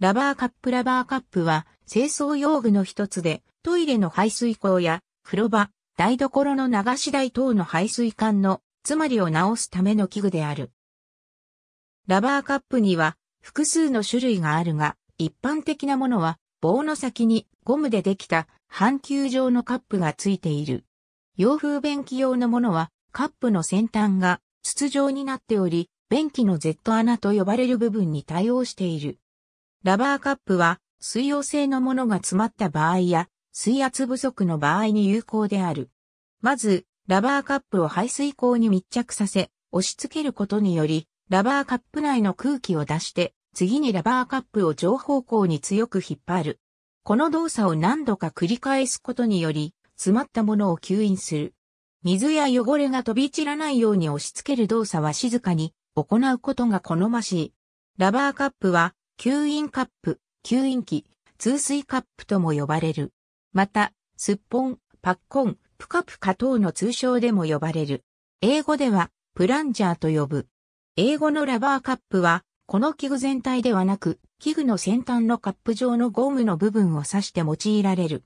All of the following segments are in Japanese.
ラバーカップラバーカップは清掃用具の一つでトイレの排水口や風呂場、台所の流し台等の排水管の詰まりを直すための器具である。ラバーカップには複数の種類があるが、一般的なものは棒の先にゴムでできた半球状のカップがついている。洋風便器用のものはカップの先端が筒状になっており、便器の Z 穴と呼ばれる部分に対応している。ラバーカップは水溶性のものが詰まった場合や水圧不足の場合に有効である。まず、ラバーカップを排水口に密着させ、押し付けることにより、ラバーカップ内の空気を出して、次にラバーカップを上方向に強く引っ張る。この動作を何度か繰り返すことにより、詰まったものを吸引する。水や汚れが飛び散らないように押し付ける動作は静かに行うことが好ましい。ラバーカップは吸引カップ、吸引器、通水カップとも呼ばれる。また、すっぽん、パッコン、プカプカ等の通称でも呼ばれる。英語では、プランジャーと呼ぶ。英語のラバーカップは、この器具全体ではなく、器具の先端のカップ状のゴムの部分を指して用いられる。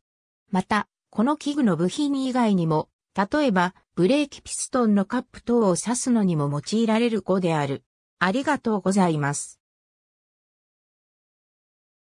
また、この器具の部品以外にも、例えば、ブレーキピストンのカップ等を指すのにも用いられる語である。ありがとうございます。